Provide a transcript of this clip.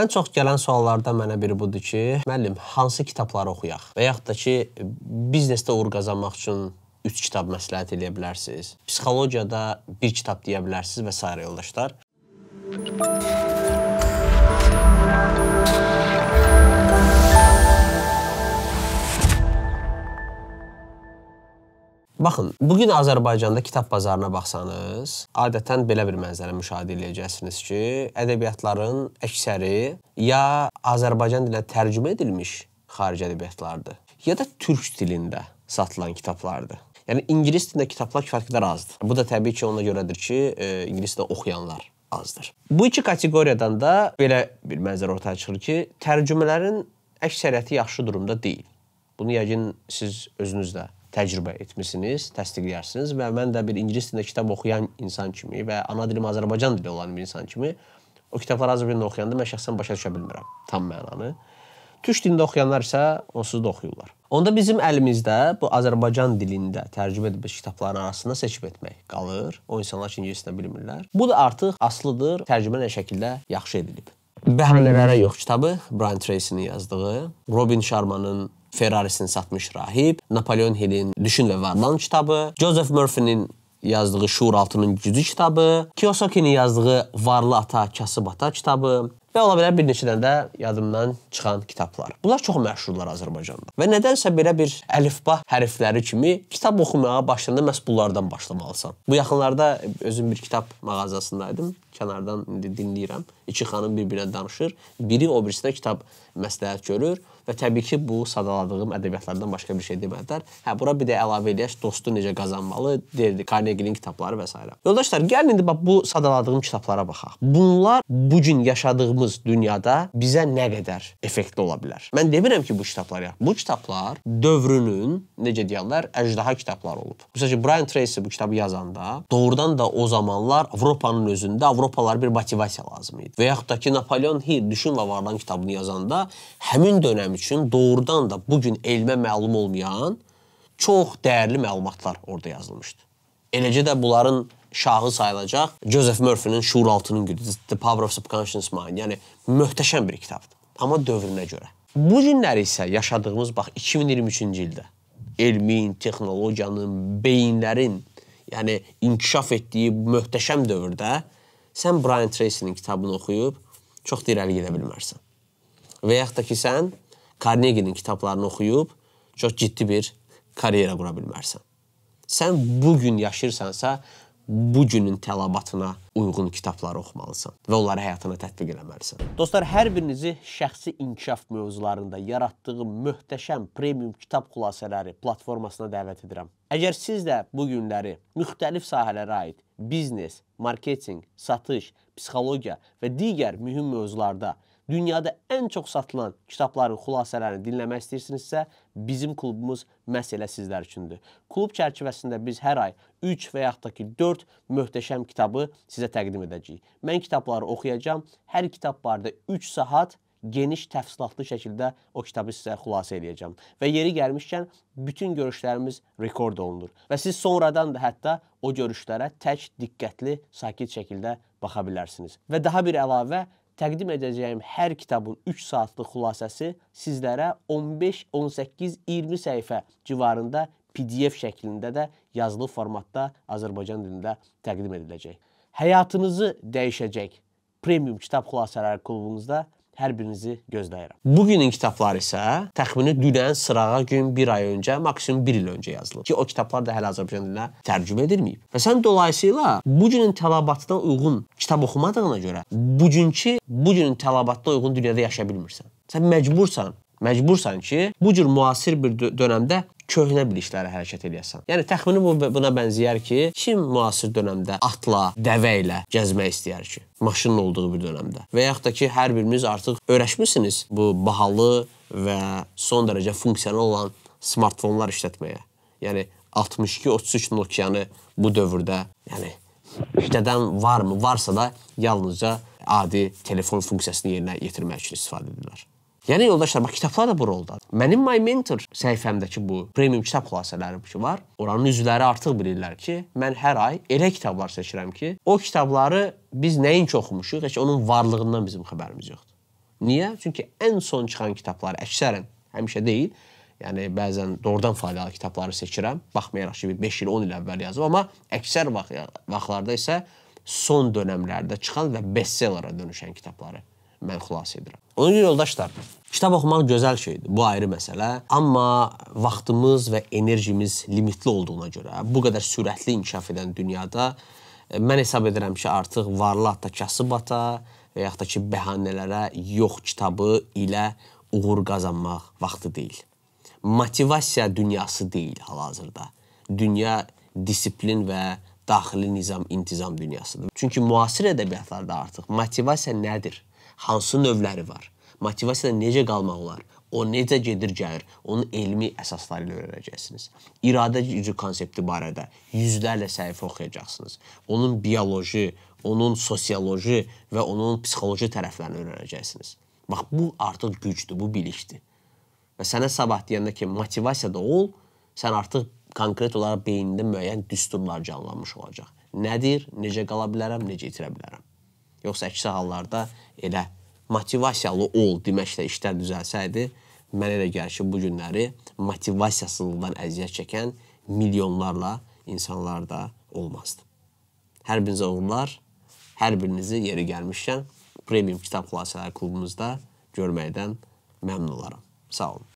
Ən çox gələn suallardan mənə biri budur ki, müəllim, hansı kitabları oxuyaq? Və yaxud da ki, biznesdə uğur qazanmaq üçün 3 kitab məsləhət eləyə bilərsiniz. Psixologiyada bir kitab deyə bilərsiniz və sairə yoldaşlar. Müzik Baxın, bu gün Azərbaycanda kitab bazarına baxsanız, adətən belə bir mənzərə müşahidə edəcəksiniz ki, ədəbiyyatların əksəri ya Azərbaycan dilinə tərcümə edilmiş xarici ədəbiyyatlardır, ya da türk dilində satılan kitablardır. Yəni ingilis dilində kitablar kifayət qədər azdır. Bu da təbii ki, ona görədir ki, e, ingilis dilində oxuyanlar azdır. Bu iki kateqoriyadan da belə bir mənzərə ortaya çıxır ki, tərcümələrin əksəriyyəti yaxşı durumda deyil. Bunu yəqin siz özünüz də təcrübə etmisiniz, təsdiqləyirsiniz və mən də bir ingilis dilində kitab oxuyan insan kimi və ana dilim Azərbaycan dili olan bir insan kimi o kitabları Azərbaycan oxuyanda mən şəxsən başa düşə bilmirəm tam mənanı. Türk dilində oxuyanlar isə onsuz da oxuyurlar. Onda bizim əlimizdə bu Azərbaycan dilində tərcümə edilmiş kitabların arasında seçim etmək qalır. O insanlar ki, ingiliscə bilmirlər. Bu da artıq aslıdır, tərcümə nə şəkildə yaxşı edilib. Bəhanələrə yox kitabı Brian Tracy-nin yazdığı, Robin Sharma-nın Ferrarisini satmış rahib, Napoleon Hillin Düşün və Varlan kitabı, Joseph Murphy-nin yazdığı Şuuraltının gücü kitabı, Kiyosaki-nin yazdığı Varlı ata, kasıb ata kitabı və ola bilər bir neçə dənə də yadımdan çıxan kitablar. Bunlar çox məşhurlar Azərbaycanda. Və nədənsə belə bir əlifba hərfləri kimi kitab oxumağa başlayanda məhz bunlardan başlamalısan. Bu yaxınlarda özüm bir kitab mağazasında idim kənardan indi dinləyirəm. İki xanım bir-birinə danışır. Biri o birisinə kitab məsləhət görür və təbii ki, bu sadaladığım ədəbiyyatlardan başqa bir şey demədilər. Hə, bura bir də əlavə eləyək, dostu necə qazanmalı, deyirdi Carnegie-nin kitabları və s. Yoldaşlar, gəlin indi bax bu sadaladığım kitablara baxaq. Bunlar bu gün yaşadığımız dünyada bizə nə qədər effektli ola bilər? Mən demirəm ki, bu kitablar ya. Bu kitablar dövrünün necə deyirlər, əjdaha kitabları olub. Məsələn, Brian Tracy bu kitabı yazanda doğrudan da o zamanlar Avropanın özündə Avropalar bir motivasiya lazım idi. Və yaxud da ki, Napoleon Hill Düşün və Varlan kitabını yazanda həmin dönəm üçün doğrudan da bu gün elmə məlum olmayan çox dəyərli məlumatlar orada yazılmışdı. Eləcə də bunların şahı sayılacaq Joseph Murphy-nin Şuuraltının Gücü, The Power of Subconscious Mind, yəni möhtəşəm bir kitabdır, amma dövrünə görə. Bu günlər isə yaşadığımız bax 2023-cü ildə elmin, texnologiyanın, beyinlərin yəni inkişaf etdiyi möhtəşəm dövrdə sən Brian Tracy-nin kitabını oxuyub çox da irəli gedə bilmərsən. Və yaxud da ki, sən Carnegie-nin kitablarını oxuyub çox ciddi bir karyera qura bilmərsən. Sən bu gün yaşırsansa, bu günün tələbatına uyğun kitabları oxumalısan və onları həyatına tətbiq etməlisən. Dostlar, hər birinizi şəxsi inkişaf mövzularında yaratdığım möhtəşəm premium kitab xülasələri platformasına dəvət edirəm. Əgər siz də bu günləri müxtəlif sahələrə aid biznes, marketinq, satış, psixologiya və digər mühüm mövzularda dünyada ən çox satılan kitabların xülasələrini dinləmək istəyirsinizsə, bizim klubumuz məhz elə sizlər üçündür. Klub çərçivəsində biz hər ay 3 və yaxud da ki 4 möhtəşəm kitabı sizə təqdim edəcəyik. Mən kitabları oxuyacağam. Hər kitab barədə 3 saat geniş təfsilatlı şəkildə o kitabı sizə xülasə eləyəcəm. Və yeri gəlmişkən bütün görüşlərimiz rekord olunur və siz sonradan da hətta o görüşlərə tək diqqətli, sakit şəkildə baxa bilərsiniz. Və daha bir əlavə təqdim edəcəyim hər kitabın 3 saatlıq xülasəsi sizlərə 15, 18, 20 səhifə civarında PDF şəklində də yazılı formatda Azərbaycan dilində təqdim ediləcək. Həyatınızı dəyişəcək premium kitab xülasələri klubumuzda hər birinizi gözləyirəm. Bu günün kitabları isə təxmini dünən sırağa gün 1 ay öncə, maksimum 1 il öncə yazılıb ki, o kitablar da hələ Azərbaycan dilinə tərcümə edilməyib. Və sən dolayısıyla bu günün tələbatına uyğun kitab oxumadığına görə bugünkü bu günün tələbatına uyğun dünyada yaşaya bilmirsən. Sən məcbursan məcbursan ki, bu cür müasir bir dönəmdə köhnə biliklərə hərəkət edəsən. Yəni təxmini bu buna bənzəyər ki, kim müasir dövrdə atla, dəvə ilə gəzmək istəyər ki, maşının olduğu bir dövrdə. Və yaxud da ki, hər birimiz artıq öyrəşmisiniz bu bahalı və son dərəcə funksional olan smartfonlar işlətməyə. Yəni 62-33 Nokia-nı bu dövrdə, yəni işlədən varmı? Varsa da yalnızca adi telefon funksiyasını yerinə yetirmək üçün istifadə edirlər. Yəni yoldaşlar, bax kitablar da bu roldadır. Mənim My Mentor səhifəmdəki bu premium kitab xülasələri ki var. Oranın üzvləri artıq bilirlər ki, mən hər ay elə kitablar seçirəm ki, o kitabları biz nəinki oxumuşuq, heç onun varlığından bizim xəbərimiz yoxdur. Niyə? Çünki ən son çıxan kitablar əksərən həmişə deyil, yəni bəzən doğrudan faydalı kitabları seçirəm, baxmayaraq ki, 5 il, 10 il əvvəl yazıb, amma əksər vaxt vaxtlarda isə son dönəmlərdə çıxan və bestsellerə dönüşən kitabları mən xilas edirəm. Ona görə yoldaşlar, kitab oxumaq gözəl şeydir, bu ayrı məsələ, amma vaxtımız və enerjimiz limitli olduğuna görə bu qədər sürətli inkişaf edən dünyada e, mən hesab edirəm ki, artıq varlı hatta kasıbata və yaxud da ki bəhanələrə yox kitabı ilə uğur qazanmaq vaxtı deyil. Motivasiya dünyası deyil hal-hazırda. Dünya disiplin və daxili nizam, intizam dünyasıdır. Çünki müasir ədəbiyyatlarda artıq motivasiya nədir? hansı növləri var? Motivasiyada necə qalmaq olar? O necə gedir gəlir? Onun elmi əsasları ilə öyrənəcəksiniz. İradə gücü konsepti barədə yüzlərlə səhifə oxuyacaqsınız. Onun bioloji, onun sosioloji və onun psixoloji tərəflərini öyrənəcəksiniz. Bax bu artıq gücdür, bu bilikdir. Və sənə sabah deyəndə ki, motivasiyada ol, sən artıq konkret olaraq beynində müəyyən düsturlar canlanmış olacaq. Nədir, necə qala bilərəm, necə itirə bilərəm. Yoxsa əksi hallarda elə motivasiyalı ol deməklə işlər düzəlsəydi, mənə elə gəlir ki, bu günləri motivasiyasızlıqdan əziyyət çəkən milyonlarla insanlar da olmazdı. Hər birinizə uğurlar, hər birinizi yeri gəlmişkən Premium Kitab Xülasələri klubumuzda görməkdən məmnun olaram. Sağ olun.